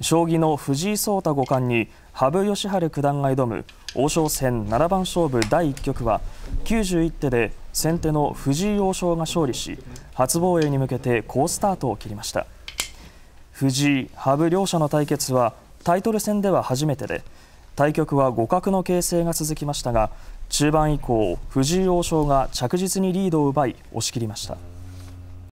将棋の藤井聡太五冠に羽生善治九段が挑む王将戦七番勝負第1局は91手で先手の藤井王将が勝利し初防衛に向けて好スタートを切りました藤井、羽生両者の対決はタイトル戦では初めてで対局は互角の形勢が続きましたが中盤以降藤井王将が着実にリードを奪い押し切りました。